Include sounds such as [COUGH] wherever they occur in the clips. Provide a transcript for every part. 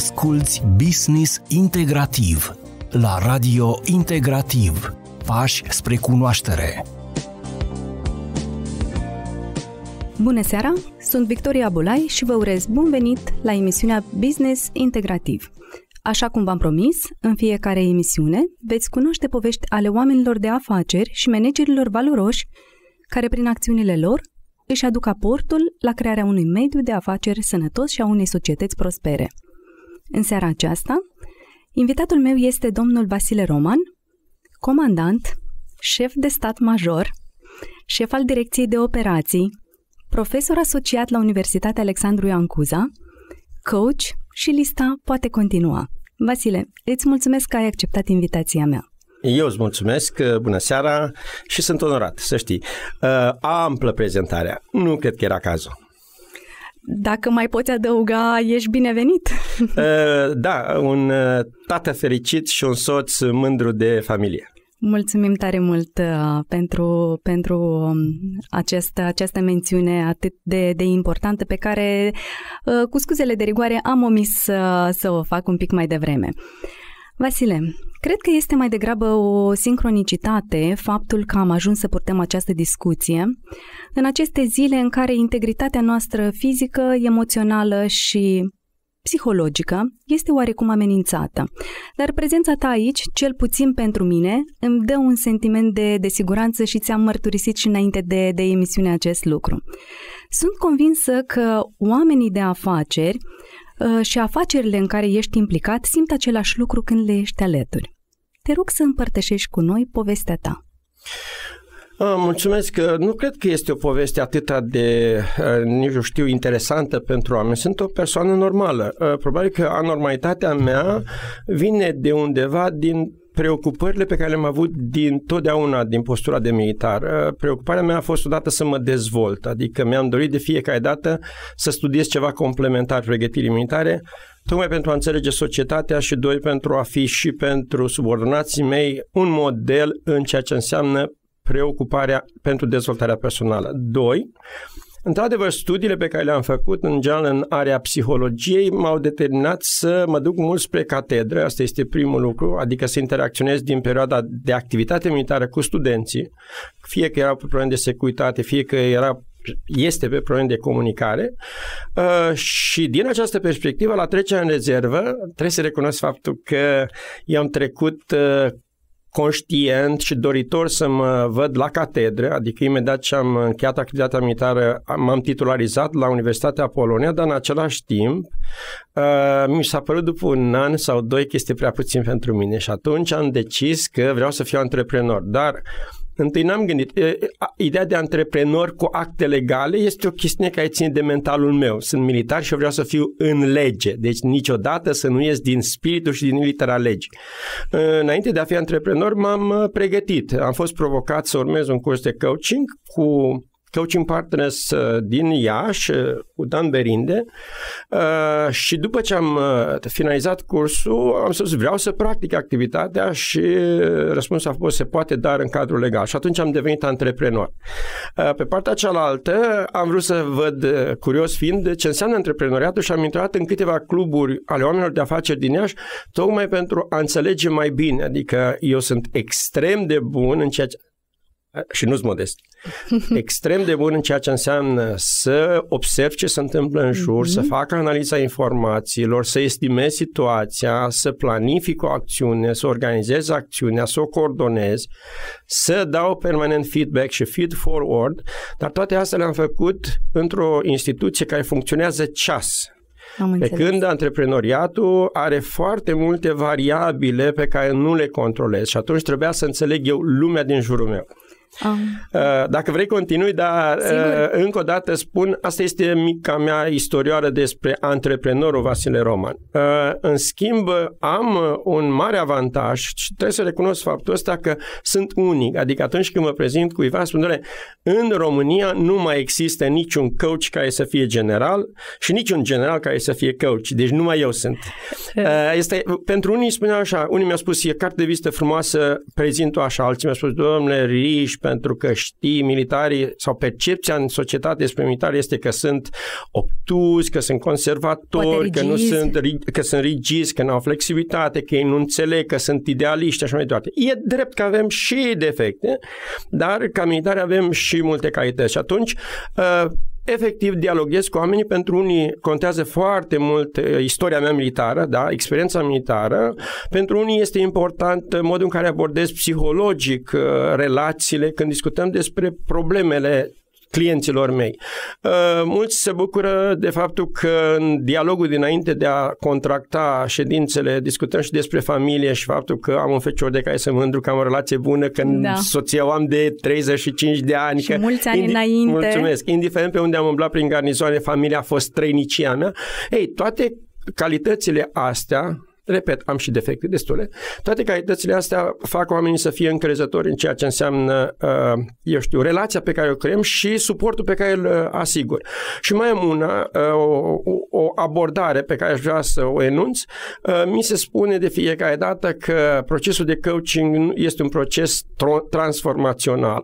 Asculți Business Integrativ la Radio Integrativ. Pași spre cunoaștere. Bună seara! Sunt Victoria Bulai și vă urez bun venit la emisiunea Business Integrativ. Așa cum v-am promis, în fiecare emisiune veți cunoaște povești ale oamenilor de afaceri și managerilor valoroși care prin acțiunile lor își aduc aportul la crearea unui mediu de afaceri sănătos și a unei societăți prospere – în seara aceasta, invitatul meu este domnul Vasile Roman, comandant, șef de stat major, șef al Direcției de Operații, profesor asociat la Universitatea Alexandru Iancuza, coach și lista poate continua. Vasile, îți mulțumesc că ai acceptat invitația mea. Eu îți mulțumesc, uh, bună seara și sunt onorat, să știi. Uh, amplă prezentarea, nu cred că era cazul. Dacă mai poți adăuga, ești binevenit. [LAUGHS] Uh, da, un uh, tată fericit și un soț mândru de familie. Mulțumim tare mult uh, pentru, pentru um, această, această mențiune atât de, de importantă pe care, cu scuzele de rigoare, am omis să, să o fac un pic mai devreme. Vasile, Cred că este mai degrabă o sincronicitate faptul că am ajuns să purtăm această discuție în aceste zile în care integritatea noastră fizică, emoțională și psihologică este oarecum amenințată. Dar prezența ta aici, cel puțin pentru mine, îmi dă un sentiment de, de siguranță și ți-am mărturisit și înainte de, de emisiunea acest lucru. Sunt convinsă că oamenii de afaceri Uh, și afacerile în care ești implicat simt același lucru când le ești alături. Te rog să împărtășești cu noi povestea ta. Ah, mulțumesc. Uh, nu cred că este o poveste atât de, uh, nici eu știu, interesantă pentru oameni. Sunt o persoană normală. Probabil că anormalitatea mea vine de undeva din preocupările pe care le-am avut din totdeauna din postura de militar, uh, preocuparea mea a fost odată să mă dezvolt, adică mi-am dorit de fiecare dată să studiez ceva complementar pregătirii militare, tocmai pentru a înțelege societatea și doi pentru a fi și pentru subordonații mei un model în ceea ce înseamnă preocuparea pentru dezvoltarea personală. Doi, Într-adevăr, studiile pe care le-am făcut în general în area psihologiei m-au determinat să mă duc mult spre catedră, asta este primul lucru, adică să interacționez din perioada de activitate militară cu studenții, fie că era probleme de securitate, fie că era este pe probleme de comunicare uh, și din această perspectivă, la trecerea în rezervă, trebuie să recunosc faptul că i-am trecut uh, conștient și doritor să mă văd la catedră, adică imediat ce am încheiat activitatea militară, m-am titularizat la Universitatea Polonia, dar în același timp uh, mi s-a părut după un an sau doi că este prea puțin pentru mine și atunci am decis că vreau să fiu antreprenor. Dar uh, Întâi n-am gândit. Ideea de antreprenor cu acte legale este o chestie care ține de mentalul meu. Sunt militar și eu vreau să fiu în lege. Deci niciodată să nu ies din spiritul și din litera legii. Înainte de a fi antreprenor m-am uh, pregătit. Am fost provocat să urmez un curs de coaching cu coaching partners din Iași cu Dan Berinde uh, și după ce am uh, finalizat cursul am spus vreau să practic activitatea și răspunsul a fost se poate, dar în cadrul legal și atunci am devenit antreprenor. Uh, pe partea cealaltă am vrut să văd, curios fiind, ce înseamnă antreprenoriatul și am intrat în câteva cluburi ale oamenilor de afaceri din Iași tocmai pentru a înțelege mai bine, adică eu sunt extrem de bun în ceea ce și nu-s modest, [LAUGHS] extrem de bun în ceea ce înseamnă să observ ce se întâmplă în jur, mm-hmm. să mhm. fac analiza informațiilor, să estimez situația, să planific o acțiune, să organizez acțiunea, să o coordonez, să dau permanent feedback și feed forward, dar toate astea le-am făcut într-o instituție care funcționează ceas, am pe când antreprenoriatul are foarte multe variabile pe care nu le controlez și atunci trebuia să înțeleg eu lumea din jurul meu. Uh, dacă vrei, continui, dar uh, Sigur. încă o dată spun, asta este mica mea istorioară despre antreprenorul Vasile Roman. Uh, în schimb, am un mare avantaj și trebuie să recunosc faptul ăsta că sunt unic. Adică atunci când mă prezint cuiva, spun, în România nu mai există niciun coach care să fie general și niciun general care să fie coach. Deci numai eu sunt. Este, pentru unii spunea așa, unii mi-au spus, e carte de vizită frumoasă, prezint-o așa, alții mi-au spus, domnule, riș, pentru că știi militarii sau percepția în societate despre militari este că sunt obtuzi, că sunt conservatori, că nu sunt, că sunt rigizi, că nu au flexibilitate, că ei nu înțeleg, că sunt idealiști, așa mai departe. E drept că avem și defecte, dar ca militari avem și multe calități și atunci uh, efectiv dialoghez cu oamenii, pentru unii contează foarte mult uh, istoria mea militară, da, experiența militară, pentru unii este important uh, modul în care abordez psihologic uh, relațiile când discutăm despre problemele clienților mei. Uh, mulți se bucură de faptul că în dialogul dinainte de a contracta ședințele discutăm și despre familie și faptul că am un fecior de care să mândru, că am o relație bună, că da. soția o am de 35 de ani. Și că mulți ani indi- înainte. Mulțumesc. Indiferent pe unde am umblat prin garnizoane, familia a fost trăinicia mea. Ei, toate calitățile astea Repet, am și defecte destule. Toate calitățile astea fac oamenii să fie încrezători în ceea ce înseamnă, uh, eu știu, relația pe care o creăm și suportul pe care îl uh, asigur. Și mai am una, uh, o, o abordare pe care aș vrea să o enunț. Mi se spune de fiecare dată că procesul de coaching este un proces transformațional.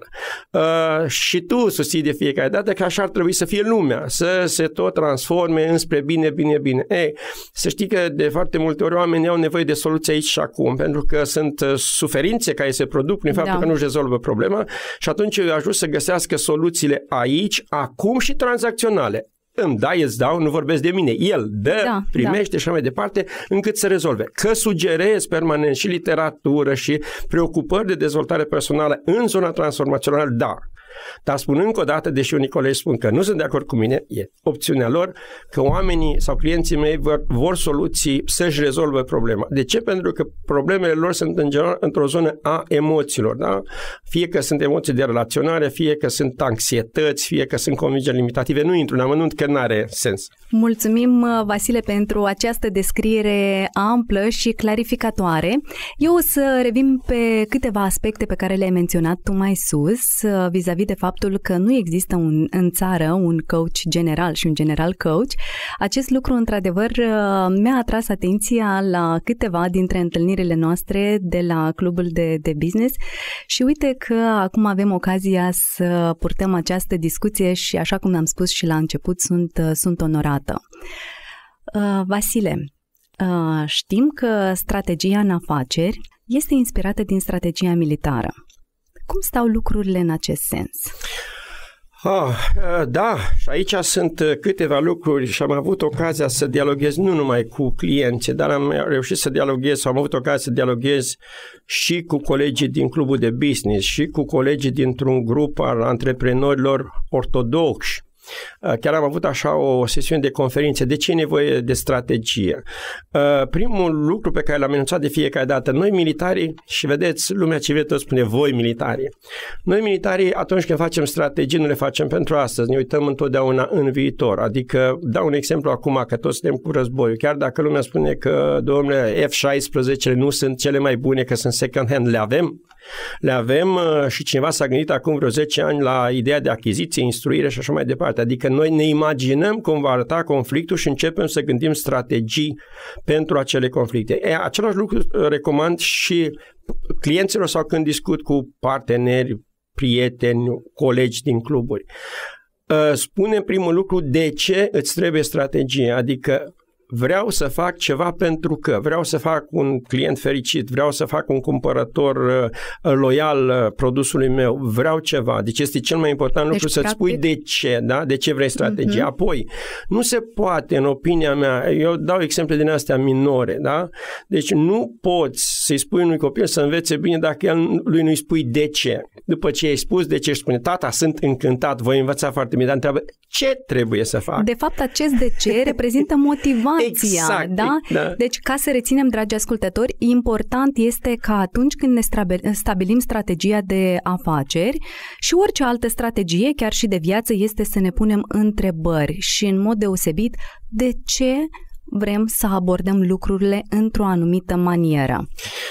Și tu susții de fiecare dată că așa ar trebui să fie lumea, să se tot transforme înspre bine, bine, bine. Ei, să știi că de foarte multe ori oameni oamenii au nevoie de soluții aici și acum, pentru că sunt uh, suferințe care se produc prin faptul da. că nu-și rezolvă problema și atunci eu ajut să găsească soluțiile aici, acum și tranzacționale îmi dai, îți dau, nu vorbesc de mine. El dă, da, da. primește da. și mai departe, încât să rezolve. Că sugerez permanent și literatură și preocupări de dezvoltare personală în zona transformațională, da. Dar spun încă o dată, deși unii colegi spun că nu sunt de acord cu mine, e opțiunea lor că oamenii sau clienții mei vor, vor soluții să-și rezolve problema. De ce? Pentru că problemele lor sunt în general într-o zonă a emoțiilor, da? Fie că sunt emoții de relaționare, fie că sunt anxietăți, fie că sunt convingeri limitative, nu intru în amănunt că nu are sens. Mulțumim, Vasile, pentru această descriere amplă și clarificatoare. Eu o să revin pe câteva aspecte pe care le-ai menționat tu mai sus, vis-a-vis de faptul că nu există un, în țară un coach general și un general coach. Acest lucru, într-adevăr, uh, mi-a atras atenția la câteva dintre întâlnirile noastre de la clubul de, de business și uite că acum avem ocazia să purtăm această discuție și, așa cum am spus și la început, sunt, uh, sunt onorată. Uh, Vasile, știm că strategia în afaceri este inspirată din strategia militară. Cum stau lucrurile în acest sens? Ah, eh, da, și aici sunt eh, câteva lucruri și am avut ocazia să dialoghez nu numai cu clienți, dar am reușit să dialoghez, am avut ocazia să dialoghez și cu colegii din clubul de business și cu colegii dintr-un grup al antreprenorilor ortodoxi Eh, chiar am avut așa o sesiune de conferințe. De ce e nevoie de strategie? Eh, primul lucru pe care l-am enunțat de fiecare dată, noi militarii, și vedeți, lumea civilă tot spune voi militarii. Noi militarii, atunci când facem strategii, nu le facem pentru astăzi, ne uităm întotdeauna în viitor. Adică, dau un exemplu acum, că toți suntem cu războiul. Chiar dacă lumea spune că, domnule, F-16 nu sunt cele mai bune, că sunt second-hand, le avem, le avem eh, și cineva s-a gândit acum vreo 10 ani la ideea de achiziție, instruire și așa mai departe. Adică noi ne imaginăm cum va arăta conflictul și începem să gândim strategii pentru acele conflicte. E, același lucru uh, recomand și clienților sau când discut cu parteneri, prieteni, colegi din cluburi. Uh, spune primul lucru de ce îți trebuie strategie, adică vreau să fac ceva pentru că vreau să fac un client fericit, vreau să fac un cumpărător uh, loial uh, produsului meu, vreau ceva. Deci este cel mai important deci, lucru să-ți spui de ce, da? De ce vrei strategia. Uh-huh. Apoi, nu se poate, în opinia mea, eu dau exemple din astea minore, da? Deci nu poți să-i spui unui copil să învețe bine dacă el, lui nu-i spui de ce. După ce ai spus de ce își spune, tata, sunt încântat, voi învăța foarte bine, dar întreabă ce trebuie să fac. De fapt, acest de ce reprezintă motivarea informația. Exact, da? da? Deci, ca să reținem, dragi ascultători, important este ca atunci când ne stabilim strategia de afaceri și orice altă strategie, chiar și de viață, este să ne punem întrebări și, în mod deosebit, de ce vrem să abordăm lucrurile într-o anumită manieră.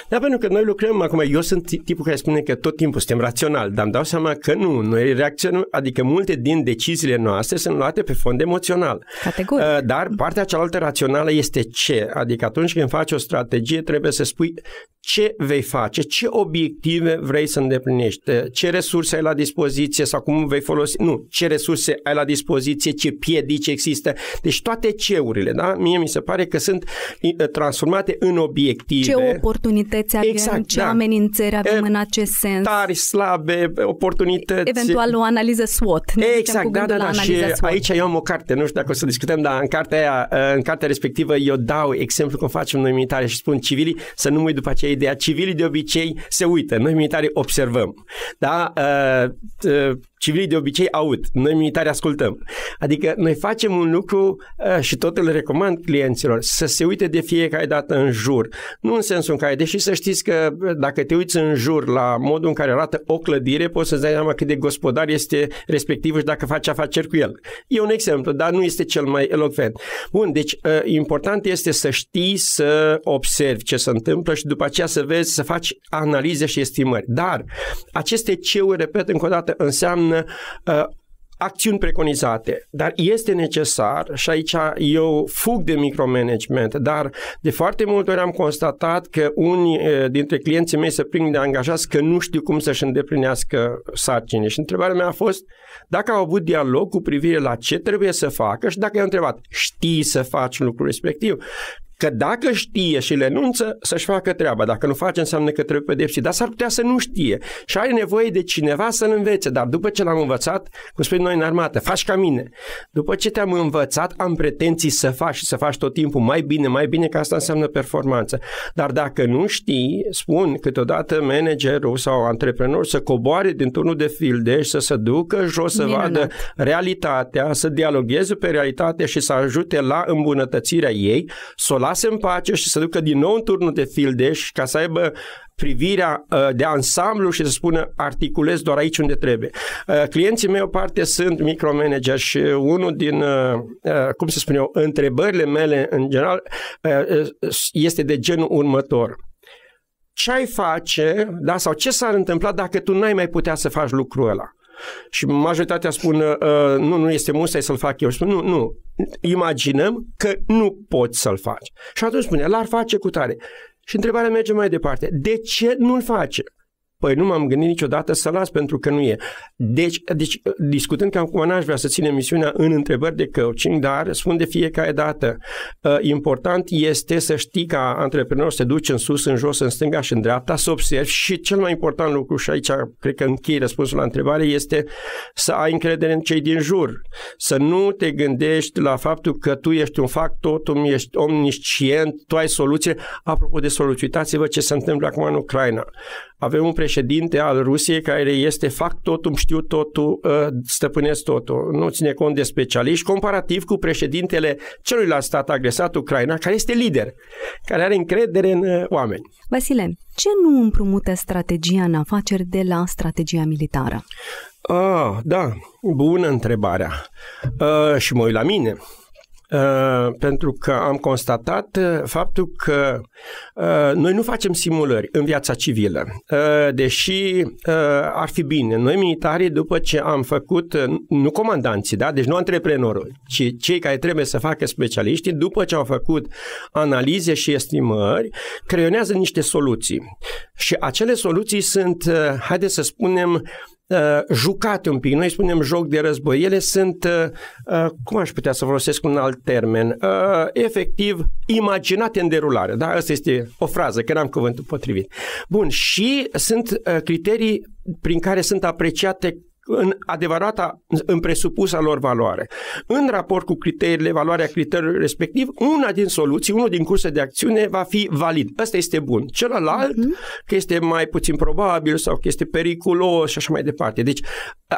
Da, pentru că noi lucrăm acum, eu sunt tipul care spune că tot timpul suntem rațional, dar îmi dau seama că nu, noi reacționăm, adică multe din deciziile noastre sunt luate pe fond emoțional. Categoric. Uh, dar partea cealaltă rațională este ce? Adică atunci când faci o strategie trebuie să spui ce vei face, ce obiective vrei să îndeplinești, ce resurse ai la dispoziție sau cum vei folosi, nu, ce resurse ai la dispoziție, ce piedici există. Deci toate ceurile, da? Mie mi se pare că sunt transformate în obiective. Ce oportunități avem, exact, ce da. amenințări avem e, în acest sens. Tari, slabe, oportunități. Eventual o analiză SWOT. Ne exact, da, da, da. Și SWOT. aici eu am o carte, nu știu dacă o să discutăm, dar în cartea, aia, în cartea respectivă eu dau exemplu cum facem noi militare și spun civilii să nu mă după aceea de a civilii de obicei se uită, noi militari observăm. Da? Ă, ă, civilii de obicei aud, noi militari ascultăm. Adică noi facem un lucru ă, și tot îl recomand clienților, să se uite de fiecare dată în jur. Nu în sensul în care, deși să știți că ă, dacă te uiți în jur la modul în care arată o clădire, poți să-ți dai seama cât de gospodar este respectivul și dacă faci afaceri cu el. E un exemplu, dar nu este cel mai elocvent. Bun, deci ă, important este să știi să observi ce se întâmplă și după aceea să vezi, să faci analize și estimări. Dar aceste ceuri, repet încă o dată, înseamnă înseamnă uh, acțiuni preconizate, dar este necesar și aici eu fug de micromanagement, dar de foarte multe ori am constatat că unii uh, dintre clienții mei se prind de angajați că nu știu cum să-și îndeplinească sarcinile și întrebarea mea a fost dacă au avut dialog cu privire la ce trebuie să facă și dacă i-au întrebat știi să faci lucrul respectiv, Că dacă știe și le renunță, să-și facă treaba. Dacă nu face, înseamnă că trebuie pedepsit. Dar s-ar putea să nu știe. Și are nevoie de cineva să-l învețe. Dar după ce l-am învățat, cum spui noi în armată, faci ca mine. După ce te-am învățat, am pretenții să faci și să faci tot timpul mai bine, mai bine, că asta înseamnă performanță. Dar dacă nu știi, spun câteodată managerul sau antreprenor să coboare din turnul de filde și să se ducă jos să Minunat. vadă realitatea, să dialogheze pe realitate și să ajute la îmbunătățirea ei, să o lase în pace și să ducă din nou în turnul de fildeș ca să aibă privirea uh, de ansamblu și să spună articulez doar aici unde trebuie. Uh, clienții mei o parte sunt micromanager și unul din, uh, cum să spun eu, întrebările mele în general este de genul următor ce ai face, da, sau ce s-ar întâmpla dacă tu n-ai mai putea să faci lucrul ăla? Și majoritatea spun, uh, nu, nu este musai să-l fac eu. Spun, nu, nu, imaginăm că nu poți să-l faci. Și atunci spune, l-ar face cu tare. Și întrebarea merge mai departe. De ce nu-l face? Păi nu m-am gândit niciodată să las pentru că nu e. Deci, deci discutând că acum n-aș vrea să țin emisiunea în întrebări de coaching, dar spun de fiecare dată, uh, important este să știi ca antreprenor să te duci în sus, în jos, în stânga și în dreapta, să observi și cel mai important lucru și aici cred că închei răspunsul la întrebare este să ai încredere în cei din jur, să nu te gândești la faptul că tu ești un fac totum, ești omniscient, tu ai soluție. Apropo de soluții, uitați-vă ce se întâmplă acum în Ucraina. Avem un președinte al Rusiei care este fac totul, știu totul, ă, stăpânesc totul, nu ține cont de specialiști, comparativ cu președintele celuilalt stat agresat, Ucraina, care este lider, care are încredere în ă, oameni. Vasile, ce nu împrumută strategia în afaceri de la strategia militară? Ah, da, bună întrebarea. Uh, și mă uit la mine. Uh, pentru că am constatat uh, faptul că uh, noi nu facem simulări în viața civilă, deși ar fi bine. Noi militarii, după ce am făcut, nu comandanții, da? deci nu antreprenorul, ci cei care trebuie să facă specialiștii, după ce au făcut analize și estimări, creionează niște soluții. Și acele soluții sunt, haideți să spunem, Uh, jucate un pic. Noi spunem joc de război. Ele sunt, uh, uh, cum aș putea să folosesc un alt termen, efectiv imaginate în derulare. Da? Asta este o frază, că n-am cuvântul potrivit. Bun, și sunt criterii prin care sunt apreciate în adevărata, în presupusa lor valoare. În raport cu criteriile, valoarea criteriilor respectiv, una din soluții, unul din curse de acțiune va fi valid. Ăsta este bun. Celălalt, uh-huh. că este mai puțin probabil sau că este periculos și așa mai departe. Deci,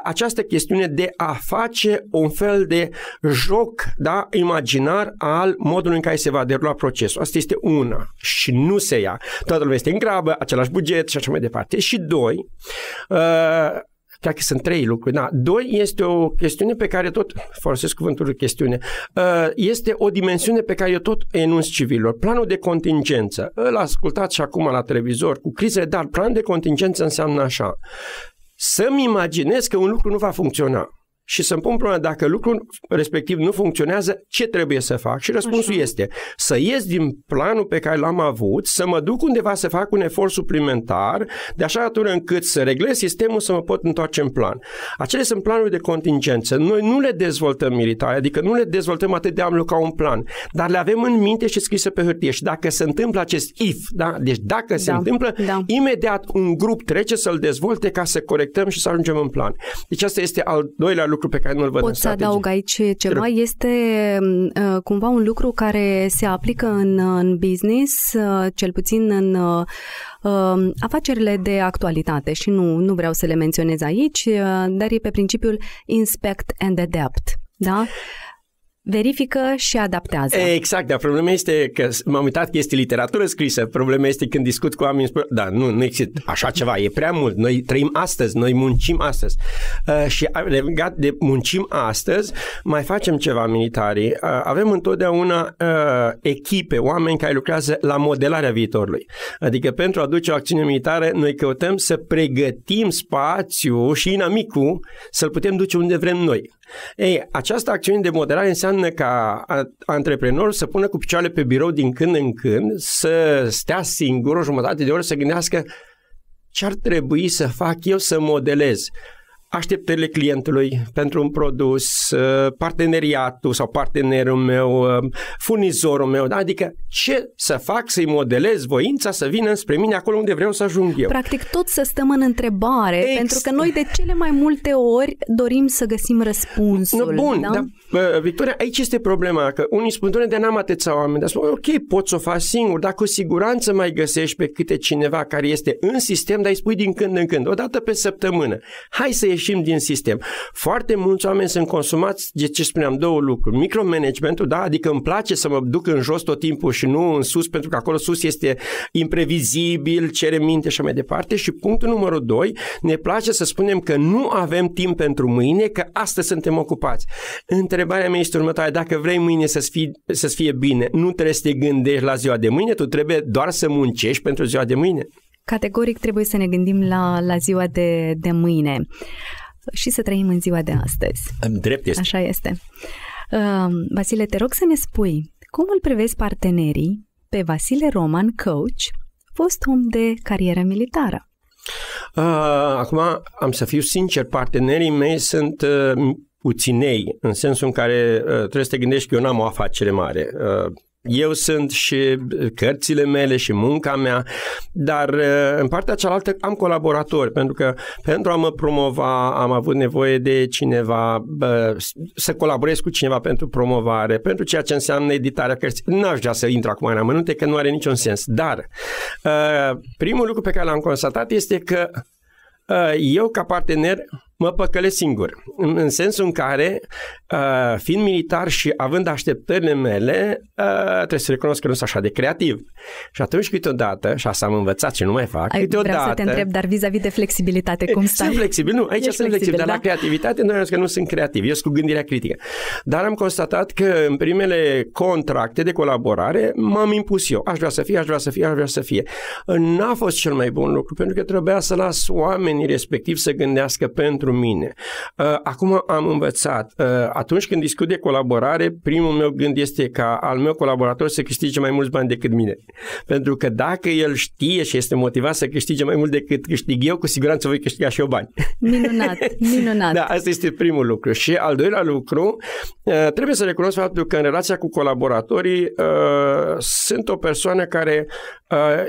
această chestiune de a face un fel de joc da, imaginar al modului în care se va derula procesul. Asta este una și nu se ia. Toată lumea este în grabă, același buget și așa mai departe. Și doi, uh, chiar că sunt trei lucruri. Da. Doi, este o chestiune pe care tot, folosesc cuvântul chestiune, uh, este o dimensiune pe care eu tot enunț civilor. Planul de contingență. Îl ascultați și acum la televizor cu crize, dar planul de contingență înseamnă așa. Să-mi imaginez că un lucru nu va funcționa și să-mi pun problema dacă lucrul respectiv nu funcționează, ce trebuie să fac? Și răspunsul Așa. este să ies din planul pe care l-am avut, să mă duc undeva să fac un efort suplimentar, de așa natură încât să reglez sistemul să mă pot întoarce în plan. Acele sunt planuri de contingență. Noi nu le dezvoltăm militar, adică nu le dezvoltăm atât de amplu ca un plan, dar le avem în minte și scrise pe hârtie. Și dacă se întâmplă acest if, da? deci dacă da, se întâmplă, da. imediat un grup trece să-l dezvolte ca să corectăm și să ajungem în plan. Deci asta este al doilea lucru lucru pe care nu-l văd Pot să adaug aici ceva. Rău. Este uh, cumva un lucru care se aplică în, uh, în business, uh, cel puțin în uh, um, afacerile de actualitate și nu, nu vreau să le menționez aici, uh, dar e pe principiul inspect and adapt. Da? verifică și adaptează. Exact, dar problema este că m-am uitat că este literatură scrisă, problema este când discut cu oameni, spun, da, nu, nu există așa ceva, e prea mult, noi trăim astăzi, noi muncim astăzi. Uh, și legat de muncim astăzi, mai facem ceva militarii, uh, avem întotdeauna uh, echipe, oameni care lucrează la modelarea viitorului. Adică pentru a duce o acțiune militară, noi căutăm să pregătim spațiu și inamicul să-l putem duce unde vrem noi. Ei, această acțiune de moderare înseamnă ca antreprenor să pună cu picioarele pe birou din când în când, să stea singur o jumătate de oră să gândească ce ar trebui să fac eu să modelez așteptările clientului pentru un produs, uh, parteneriatul sau partenerul meu, uh, furnizorul meu, da? adică ce să fac să-i modelez voința să vină spre mine acolo unde vreau să ajung eu. Practic tot să stăm în întrebare, Ex- pentru că noi de cele mai multe ori dorim să găsim răspunsul. Nu bun, da? dar Victoria, aici este problema, că unii spun, doamne, de n-am atâția oameni, dar spun, ok, poți să o faci singur, dar cu siguranță mai găsești pe câte cineva care este în sistem, dar îi spui din când în când, o dată pe săptămână, hai să ieșim din sistem. Foarte mulți oameni sunt consumați de ce spuneam, două lucruri, micromanagementul, da, adică îmi place să mă duc în jos tot timpul și nu în sus, pentru că acolo sus este imprevizibil, cere minte și mai departe și punctul numărul doi, ne place să spunem că nu avem timp pentru mâine, că astăzi suntem ocupați. Între întrebarea mea este următoarea. Dacă vrei mâine să-ți fie, să fie bine, nu trebuie să te gândești la ziua de mâine, tu trebuie doar să muncești pentru ziua de mâine. Categoric trebuie să ne gândim la, la ziua de, de mâine și să trăim în ziua de astăzi. În drept este. Așa este. Uh, Vasile, te rog să ne spui cum îl privezi partenerii pe Vasile Roman, coach, fost om de carieră militară? Uh, acum, am să fiu sincer, partenerii mei sunt uh, puținei, în sensul în care uh, trebuie să te gândești că eu n-am o afacere mare. Uh, eu sunt și cărțile mele și munca mea, dar uh, în partea cealaltă am colaboratori, pentru că pentru a mă promova am avut nevoie de cineva, bă, uh, să colaborez cu cineva pentru promovare, pentru ceea ce înseamnă editarea cărții. N-aș vrea să intru acum în amănunte, că nu are niciun sens, dar uh, primul lucru pe care l-am constatat este că eu, ca partener, mă păcăle singur. În sensul în care, uh, fiind militar și având așteptările mele, uh, trebuie să recunosc că nu sunt așa de creativ. Și atunci câteodată, și asta am învățat și nu mai fac, Ai, câteodată... Vreau să te întreb, dar vis-a-vis de flexibilitate, cum stai? Sunt flexibil, nu, aici Ești sunt flexibil, flexibil da? dar la creativitate nu că nu sunt creativ, eu sunt cu gândirea critică. Dar am constatat că în primele contracte de colaborare m-am impus eu. Aș vrea să fie, aș vrea să fie, aș vrea să fie. N-a fost cel mai bun lucru, pentru că trebuia să las oamenii respectiv să gândească pentru pentru mine. Uh, acum am învățat. Uh, atunci când discut de colaborare, primul meu gând este ca al meu colaborator să câștige mai mulți bani decât mine. Pentru că dacă el știe și este motivat să câștige mai mult decât câștig eu, cu siguranță voi câștiga și eu bani. Minunat, [LAUGHS] minunat. da, asta este primul lucru. Și al doilea lucru, uh, trebuie să recunosc faptul că în relația cu colaboratorii sunt o persoană care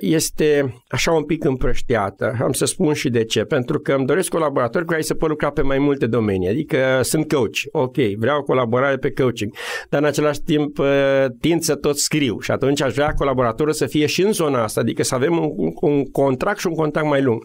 este așa un pic împrăștiată. Am să spun și de ce. Pentru că îmi doresc colaboratori cu care să pot pot lucra pe mai multe domenii. Adică sunt coach, ok, vreau colaborare pe coaching, dar în același timp uh, tind să tot scriu și atunci aș vrea colaboratorul să fie și în zona asta, adică să avem un, un contract și un contact mai lung.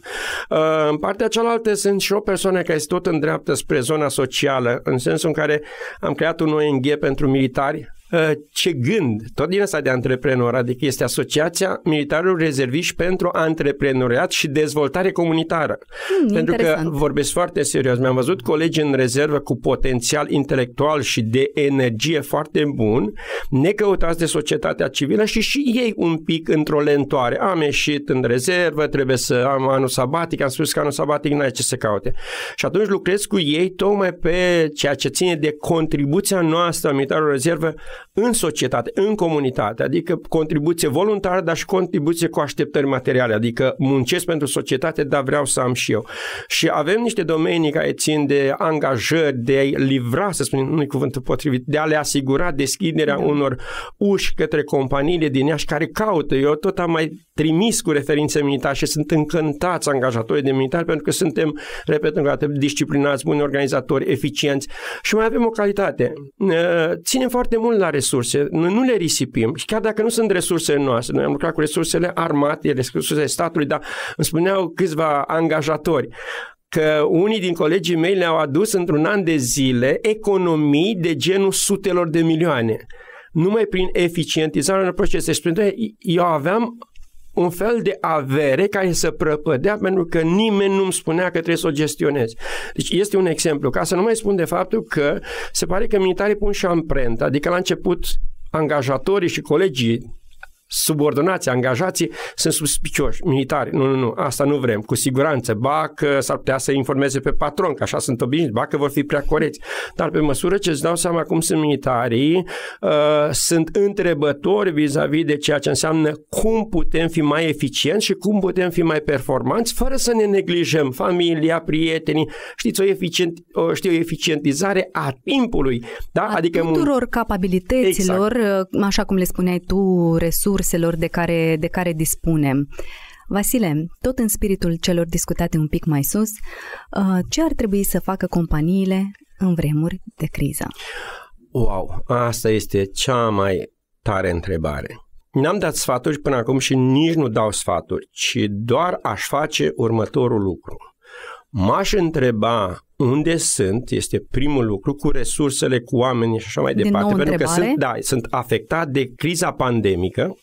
Uh, în partea cealaltă sunt și o persoană care este tot îndreaptă spre zona socială, în sensul în care am creat un ONG pentru militari Uh, ce gând, tot din asta de antreprenor, adică este Asociația Militarilor Rezerviști pentru Antreprenoriat și Dezvoltare Comunitară. Hmm, pentru interesant. că vorbesc foarte serios. Mi-am văzut colegi în rezervă cu potențial intelectual și de energie foarte bun, necăutați de societatea civilă și și ei un pic într-o lentoare. Am ieșit în rezervă, trebuie să am anul sabatic, am spus că anul sabatic nu ai ce să caute. Și atunci lucrez cu ei tocmai pe ceea ce ține de contribuția noastră a militarilor rezervă în societate, în comunitate, adică contribuție voluntară, dar și contribuție cu așteptări materiale, adică muncesc pentru societate, dar vreau să am și eu. Și avem niște domenii care țin de angajări, de a livra, să spunem, nu-i cuvântul potrivit, de a le asigura deschiderea da. unor uși către companiile din și care caută. Eu tot am mai trimis cu referințe militare și sunt încântați angajatorii de militari pentru că suntem, repet încă atât disciplinați, buni organizatori, eficienți și mai avem o calitate. Ă, ținem foarte mult la resurse, nu le risipim și chiar dacă nu sunt resursele noastre, noi am lucrat cu resursele armate, resursele statului, dar îmi spuneau câțiva angajatori, că unii din colegii mei le-au adus într-un an de zile economii de genul sutelor de milioane numai prin eficientizarea unor procese. eu aveam un fel de avere care să prăpădea pentru că nimeni nu-mi spunea că trebuie să o gestionez. Deci este un exemplu. Ca să nu mai spun de faptul că se pare că militarii pun și amprenta, adică la început angajatorii și colegii subordonații, angajații sunt suspicioși, militari. Nu, nu, nu, asta nu vrem. Cu siguranță, ba că s-ar putea să informeze pe patron, că așa sunt obișnuiți, ba că vor fi prea coreți. Dar pe măsură ce îți dau seama cum sunt militarii, uh, sunt întrebători vis-a-vis de ceea ce înseamnă cum putem fi mai eficienți și cum putem fi mai performanți fără să ne neglijăm familia, prietenii. Știți, o, eficient, o, știu, o eficientizare a timpului. Da? A adică tuturor un... Exact. capabilităților, exact. așa cum le spuneai tu, resurse resurselor de care, de care dispunem. Vasile, tot în spiritul celor discutate un pic mai sus, uh, ce ar trebui să facă companiile în vremuri de criză? Wow, asta este cea mai tare întrebare. N-am dat sfaturi până acum și nici nu dau sfaturi, ci doar aș face următorul lucru. M-aș întreba unde sunt, este primul lucru, cu resursele, cu oamenii și așa mai Din departe, pentru că sunt, da, sunt afectat de criza pandemică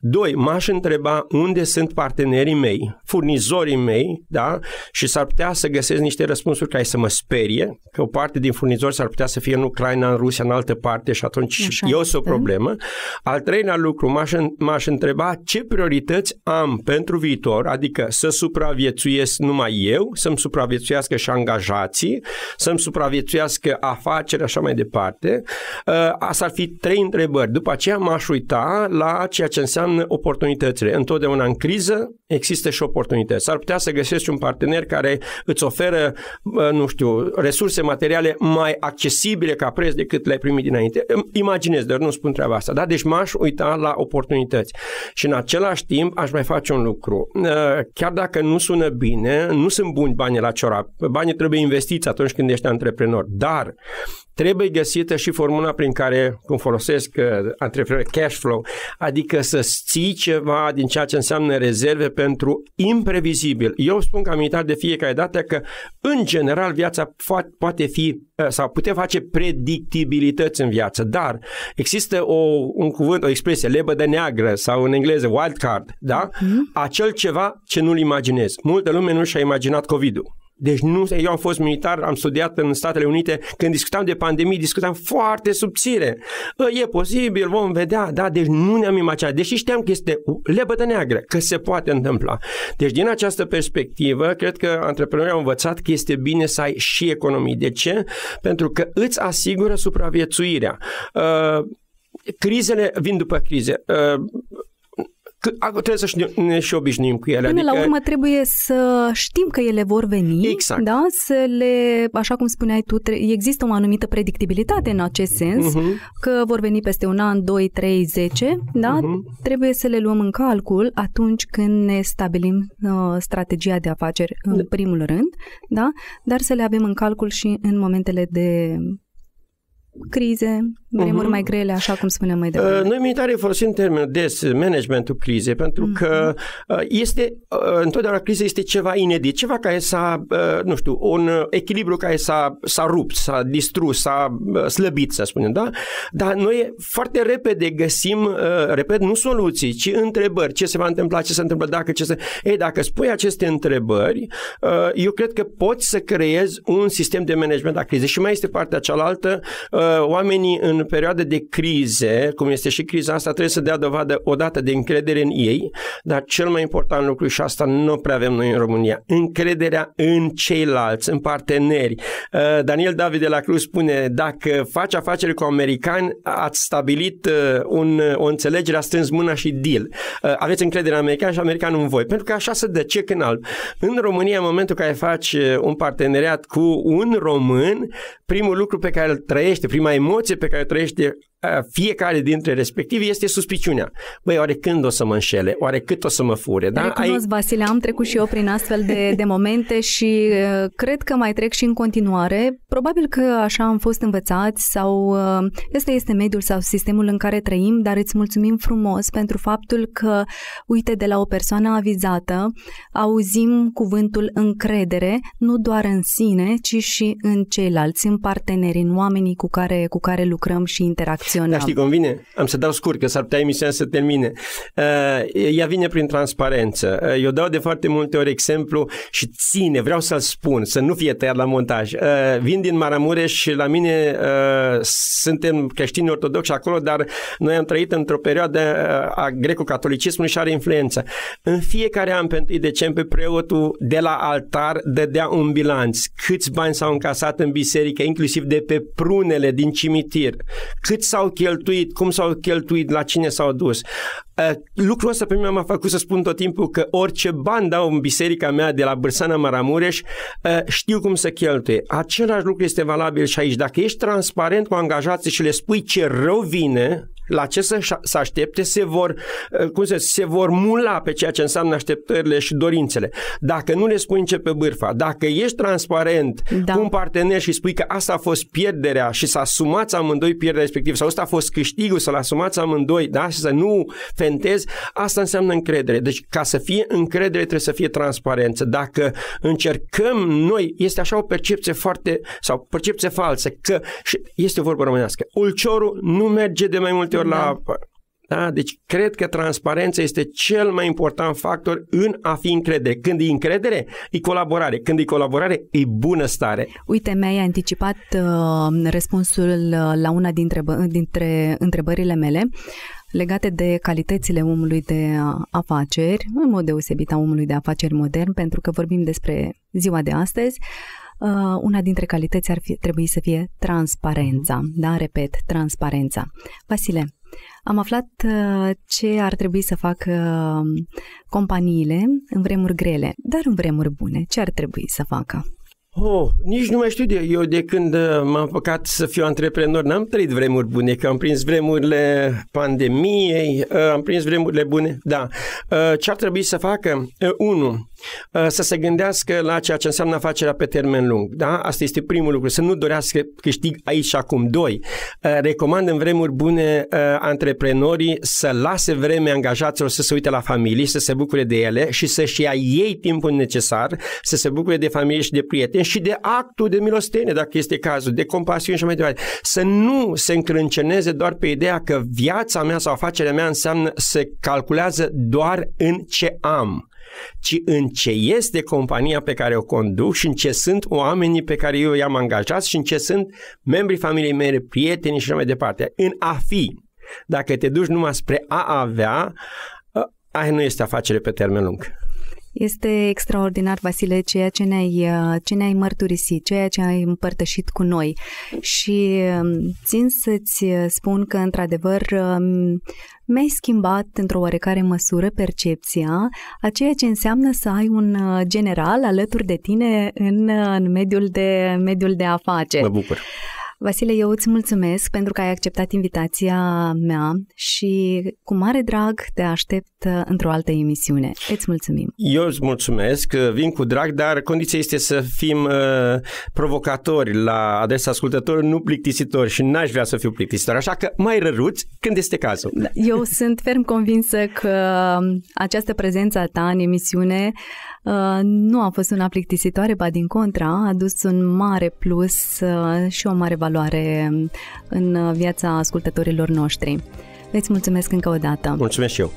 Doi, m-aș întreba unde sunt partenerii mei, furnizorii mei, da? Și s-ar putea să găsesc niște răspunsuri care să mă sperie, că o parte din furnizori s-ar putea să fie în Ucraina, în Rusia, în altă parte și atunci Așa eu sunt o da. problemă. Al treilea lucru, m-aș, m-aș întreba ce priorități am pentru viitor, adică să supraviețuiesc numai eu, să-mi supraviețuiască și angajații, să-mi supraviețuiască afacerea și așa mai departe. Asta uh, ar fi trei întrebări. După aceea m-aș uita la ceea ce înseamnă înseamnă oportunitățile. Întotdeauna în criză există și oportunități. s Ar putea să găsești un partener care îți oferă, nu știu, resurse materiale mai accesibile ca preț decât le-ai primit dinainte. Imaginez, dar nu spun treaba asta. Da? Deci m-aș uita la oportunități. Și în același timp aș mai face un lucru. Ă, chiar dacă nu sună bine, nu sunt buni banii la ciorap. Banii trebuie investiți atunci când ești antreprenor. Dar trebuie găsită și formula prin care, cum folosesc uh, antreprenori, cash flow, adică să ții ceva din ceea ce înseamnă rezerve pentru imprevizibil. Eu spun ca militar de fiecare dată că, în general, viața poate fi uh, sau putem face predictibilități în viață, dar există o, un cuvânt, o expresie, lebă de neagră sau în engleză wild card, da? Mm-hmm. Acel ceva ce nu-l imaginezi. Multă lume nu și-a imaginat COVID-ul. Deci nu, eu am fost militar, am studiat în Statele Unite, când discutam de pandemie, discutam foarte subțire. Ă, e posibil, vom vedea, da, deci nu ne-am imaginat, deși știam că este lebădă neagră, că se poate întâmpla. Deci din această perspectivă, cred că antreprenorii au învățat că este bine să ai și economii. De ce? Pentru că îți asigură supraviețuirea. Uh, crizele vin după crize. Uh, trebuie să ne și obișnim cu ele. Până adică... la urmă trebuie să știm că ele vor veni, exact. da? să le, așa cum spuneai tu, tre, există o anumită predictibilitate în acest sens, uh-huh. că vor veni peste un an, 2, 3, 10, da? Uh-huh. trebuie să le luăm în calcul atunci când ne stabilim uh, strategia de afaceri în da. primul rând, da? dar să le avem în calcul și în momentele de crize, vremuri uh-huh. mai grele, așa cum spuneam mai devreme. Uh, noi militarii folosim termenul des managementul crizei, pentru uh-huh. că uh, este, uh, întotdeauna criza este ceva inedit, ceva care s-a, nu știu, un echilibru care s-a, s-a rupt, s-a distrus, s-a slăbit, să spunem, da? Dar noi foarte repede găsim, repet, nu soluții, ci întrebări. Ce se va întâmpla, ce se întâmplă, dacă, ce se... Ei, dacă spui aceste întrebări, eu cred că poți să creezi un sistem de management a crizei. Și mai este partea cealaltă, oamenii în în perioade de crize, cum este și criza asta, trebuie să dea dovadă odată de încredere în ei, dar cel mai important lucru și asta nu prea avem noi în România, încrederea în ceilalți, în parteneri. Uh, Daniel David de la Cruz spune, dacă faci afaceri cu americani, ați stabilit uh, un, o înțelegere, a strâns mâna și deal. Uh, aveți încredere în americani și americanul în voi, pentru că așa se dă ce în alb. În România, în momentul în care faci un parteneriat cu un român, primul lucru pe care îl trăiește, prima emoție pe care 3D fiecare dintre respectivi este suspiciunea. Băi, oare când o să mă înșele? Oare cât o să mă fure? Da? Recunosc, Ai... Vasile, am trecut și eu prin astfel de, de momente și uh, cred că mai trec și în continuare. Probabil că așa am fost învățați sau uh, ăsta este mediul sau sistemul în care trăim, dar îți mulțumim frumos pentru faptul că, uite, de la o persoană avizată, auzim cuvântul încredere, nu doar în sine, ci și în ceilalți, în parteneri, în oamenii cu care, cu care lucrăm și interacționăm acționăm. Da, știi cum vine? Am să dau scurt, că s-ar putea emisiunea să termine. Uh, ea vine prin transparență. Uh, eu dau de foarte multe ori exemplu și ține, vreau să-l spun, să nu fie tăiat la montaj. Uh, vin din Maramureș și la mine uh, suntem creștini ortodoxi acolo, dar noi am trăit într-o perioadă uh, a greco-catolicismului și are influență. În fiecare an, pentru decembrie, preotul de la altar dădea un bilanț. Câți bani s-au încasat în biserică, inclusiv de pe prunele din cimitir. Cât s s-au cheltuit, cum s-au cheltuit, la cine s-au dus. Eh, lucrul ăsta pe mine m-a făcut să spun tot timpul că orice bani dau în biserica mea de la Bârsana Maramureș, eh, știu cum să cheltuie. Același lucru este valabil și aici. Dacă ești transparent cu angajații și le spui ce rău vine, la ce să, se aștepte, se vor, eh, cum se, se vor mula pe ceea ce înseamnă așteptările și dorințele. Dacă nu le spui ce pe bârfa, dacă ești transparent da. cu un partener și spui că asta a fost pierderea și să asumați amândoi pierderea respectivă sau asta a fost câștigul, să-l asumați amândoi, da? și să nu implementezi, asta înseamnă încredere. Deci ca să fie încredere trebuie să fie transparență. Dacă încercăm noi, este așa o percepție foarte, sau percepție falsă, că și este o vorbă românească, ulciorul nu merge de mai multe ori da. la apă. Da? Deci cred că transparența este cel mai important factor în a fi încredere. Când e încredere, e colaborare. Când e colaborare, e bună stare. Uite, mi-ai anticipat uh, răspunsul uh, la una dintre, dintre întrebările mele legate de calitățile omului de afaceri, în mod deosebit a omului de afaceri modern, pentru că vorbim despre ziua de astăzi. Una dintre calități ar fi, trebui să fie transparența, mhm. da, repet, transparența. Vasile, am aflat ce ar trebui să facă companiile în vremuri grele, dar în vremuri bune, ce ar trebui să facă? Oh, nici nu mai știu de eu de când uh, m-am făcut să fiu antreprenor, n-am trăit vremuri bune, că am prins vremurile pandemiei, uh, am prins vremurile bune, da. Uh, Ce ar trebui să facă? Unu, Uh, să se gândească la ceea ce înseamnă afacerea pe termen lung. Da? Asta este primul lucru, să nu dorească câștig aici și acum. Doi, uh, recomand în vremuri bune uh, antreprenorii să lase vreme angajaților să se uite la familii, să se bucure de ele și să-și ia ei timpul necesar să se bucure de familie și de prieteni și de actul de milostenie, dacă este cazul, de compasiune și mai departe. Să nu se încrânceneze doar pe ideea că viața mea sau afacerea mea înseamnă se calculează doar în ce am ci în ce este compania pe care o conduc și în ce sunt oamenii pe care eu i-am angajat și în ce sunt membrii familiei mele, prietenii și așa mai departe. În a fi. Dacă te duci numai spre a avea, aia nu este afacere pe termen lung. Este extraordinar, Vasile, ceea ce ne-ai, uh, ce ne-ai mărturisit, ceea ce ai împărtășit cu noi și um, țin să-ți uh, spun că, într-adevăr, um, mi-ai schimbat într-o oarecare măsură percepția a ceea ce înseamnă să ai un uh, general alături de tine în, în mediul, de, mediul de afaceri. Mă bucur. Vasile, eu îți mulțumesc pentru că ai acceptat invitația mea și cu mare drag te aștept uh, într-o altă emisiune. Îți mulțumim. Eu îți mulțumesc, uh, vin cu drag, dar condiția este să fim uh, provocatori la adresa ascultător, nu plictisitori și n-aș vrea să fiu plictisitor, așa că mai răruți când este cazul. Da, eu sunt ferm convinsă că um, această prezență a ta în emisiune Uh, nu a fost una plictisitoare, ba din contra, a adus un mare plus uh, și o mare valoare în viața ascultătorilor noștri. Vă mulțumesc încă o dată. Mulțumesc și eu.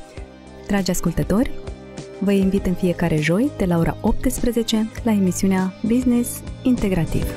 Dragi ascultători, vă invit în fiecare joi de la ora 18 la emisiunea Business Integrativ.